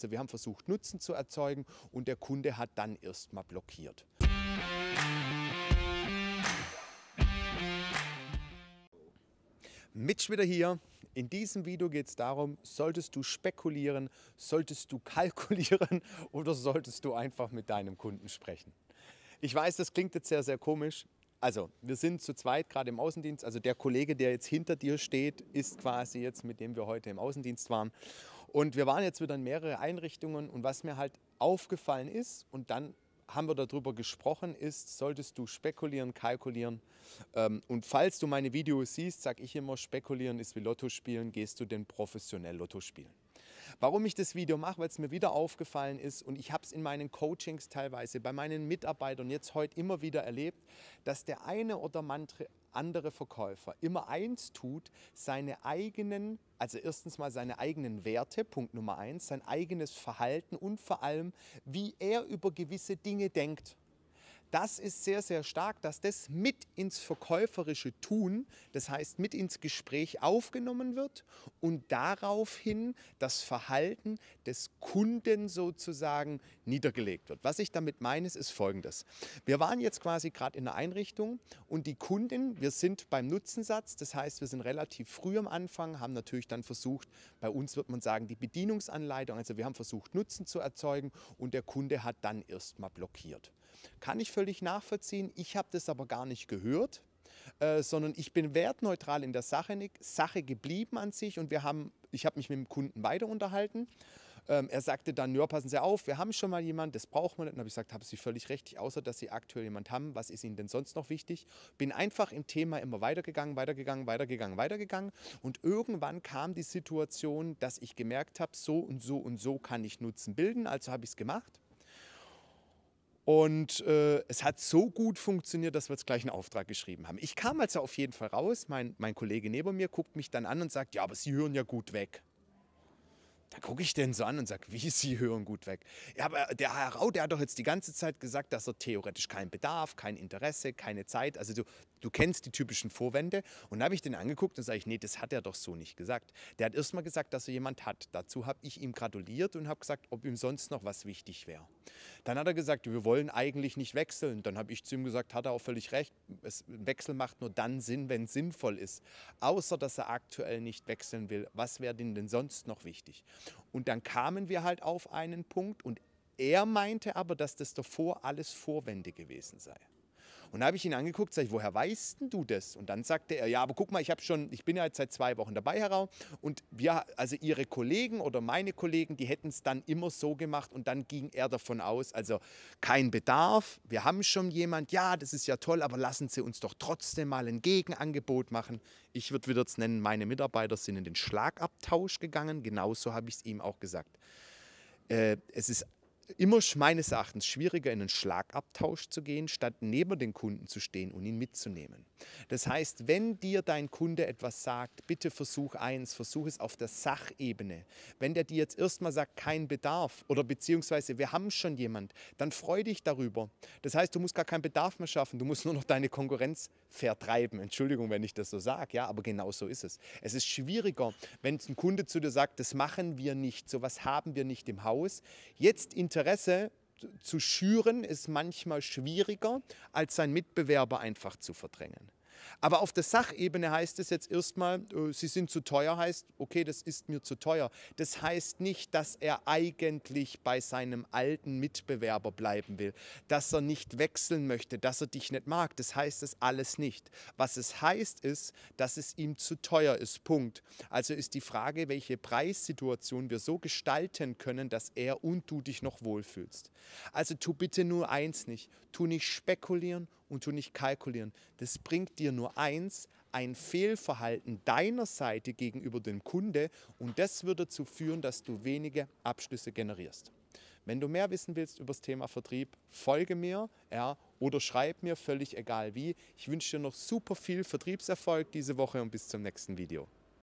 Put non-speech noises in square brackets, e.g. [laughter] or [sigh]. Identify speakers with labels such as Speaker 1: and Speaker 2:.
Speaker 1: Also wir haben versucht, Nutzen zu erzeugen und der Kunde hat dann erst mal blockiert. Mitch wieder hier. In diesem Video geht es darum, solltest du spekulieren, solltest du [laughs] kalkulieren oder solltest du einfach mit deinem Kunden sprechen. Ich weiß, das klingt jetzt sehr, sehr komisch. Also, wir sind zu zweit gerade im Außendienst. Also der Kollege, der jetzt hinter dir steht, ist quasi jetzt, mit dem wir heute im Außendienst waren. Und wir waren jetzt wieder in mehrere Einrichtungen und was mir halt aufgefallen ist und dann haben wir darüber gesprochen, ist, solltest du spekulieren, kalkulieren. Ähm, und falls du meine Videos siehst, sage ich immer, spekulieren ist wie Lotto spielen, gehst du denn professionell Lotto spielen. Warum ich das Video mache, weil es mir wieder aufgefallen ist und ich habe es in meinen Coachings teilweise, bei meinen Mitarbeitern jetzt heute immer wieder erlebt, dass der eine oder andere Verkäufer immer eins tut, seine eigenen, also erstens mal seine eigenen Werte, Punkt Nummer eins, sein eigenes Verhalten und vor allem, wie er über gewisse Dinge denkt das ist sehr, sehr stark, dass das mit ins verkäuferische Tun, das heißt mit ins Gespräch aufgenommen wird und daraufhin das Verhalten des Kunden sozusagen niedergelegt wird. Was ich damit meine, ist folgendes. Wir waren jetzt quasi gerade in der Einrichtung und die Kunden, wir sind beim Nutzensatz, das heißt, wir sind relativ früh am Anfang, haben natürlich dann versucht, bei uns wird man sagen, die Bedienungsanleitung, also wir haben versucht, Nutzen zu erzeugen und der Kunde hat dann erstmal blockiert. Kann ich völlig nachvollziehen. Ich habe das aber gar nicht gehört. Äh, sondern ich bin wertneutral in der Sache, Sache geblieben an sich und wir haben, ich habe mich mit dem Kunden weiter unterhalten. Ähm, er sagte dann, ja, passen Sie auf, wir haben schon mal jemanden, das brauchen wir nicht. Und habe ich gesagt, haben Sie völlig recht, außer dass Sie aktuell jemanden haben, was ist Ihnen denn sonst noch wichtig? Bin einfach im Thema immer weitergegangen, weitergegangen, weitergegangen, weitergegangen. Und irgendwann kam die Situation, dass ich gemerkt habe, so und so und so kann ich Nutzen bilden, also habe ich es gemacht. Und äh, es hat so gut funktioniert, dass wir jetzt gleich einen Auftrag geschrieben haben. Ich kam also auf jeden Fall raus, mein, mein Kollege neben mir guckt mich dann an und sagt, ja, aber Sie hören ja gut weg. Da gucke ich den so an und sage, wie sie Hören gut weg? Ja, aber der Herr Rau, der hat doch jetzt die ganze Zeit gesagt, dass er theoretisch keinen Bedarf, kein Interesse, keine Zeit. Also du, du kennst die typischen Vorwände. Und da habe ich den angeguckt und sage ich, nee, das hat er doch so nicht gesagt. Der hat erst mal gesagt, dass er jemand hat. Dazu habe ich ihm gratuliert und habe gesagt, ob ihm sonst noch was wichtig wäre. Dann hat er gesagt, wir wollen eigentlich nicht wechseln. Dann habe ich zu ihm gesagt, hat er auch völlig recht, es, ein Wechsel macht nur dann Sinn, wenn es sinnvoll ist. Außer, dass er aktuell nicht wechseln will. Was wäre denn, denn sonst noch wichtig? Und dann kamen wir halt auf einen Punkt und er meinte aber, dass das davor alles Vorwände gewesen sei. Und da habe ich ihn angeguckt, sage ich, woher weißt du das? Und dann sagte er, ja, aber guck mal, ich habe schon, ich bin ja jetzt seit zwei Wochen dabei, heraus Und wir, also ihre Kollegen oder meine Kollegen, die hätten es dann immer so gemacht und dann ging er davon aus, also kein Bedarf, wir haben schon jemand, ja, das ist ja toll, aber lassen Sie uns doch trotzdem mal ein Gegenangebot machen. Ich würde wieder jetzt nennen, meine Mitarbeiter sind in den Schlagabtausch gegangen, genauso habe ich es ihm auch gesagt. Äh, es ist immer meines Erachtens schwieriger, in einen Schlagabtausch zu gehen, statt neben den Kunden zu stehen und ihn mitzunehmen. Das heißt, wenn dir dein Kunde etwas sagt, bitte versuch eins, versuch es auf der Sachebene. Wenn der dir jetzt erstmal sagt, kein Bedarf oder beziehungsweise wir haben schon jemand, dann freu dich darüber. Das heißt, du musst gar keinen Bedarf mehr schaffen, du musst nur noch deine Konkurrenz vertreiben. Entschuldigung, wenn ich das so sage, ja, aber genau so ist es. Es ist schwieriger, wenn ein Kunde zu dir sagt, das machen wir nicht, sowas haben wir nicht im Haus. Jetzt inter Interesse zu schüren ist manchmal schwieriger, als seinen Mitbewerber einfach zu verdrängen. Aber auf der Sachebene heißt es jetzt erstmal, äh, sie sind zu teuer, heißt, okay, das ist mir zu teuer. Das heißt nicht, dass er eigentlich bei seinem alten Mitbewerber bleiben will, dass er nicht wechseln möchte, dass er dich nicht mag. Das heißt es alles nicht. Was es heißt ist, dass es ihm zu teuer ist. Punkt. Also ist die Frage, welche Preissituation wir so gestalten können, dass er und du dich noch wohlfühlst. Also tu bitte nur eins nicht. Tu nicht spekulieren und tu nicht kalkulieren. Das bringt dir nur eins, ein Fehlverhalten deiner Seite gegenüber dem Kunde und das würde dazu führen, dass du wenige Abschlüsse generierst. Wenn du mehr wissen willst über das Thema Vertrieb, folge mir ja, oder schreib mir, völlig egal wie. Ich wünsche dir noch super viel Vertriebserfolg diese Woche und bis zum nächsten Video.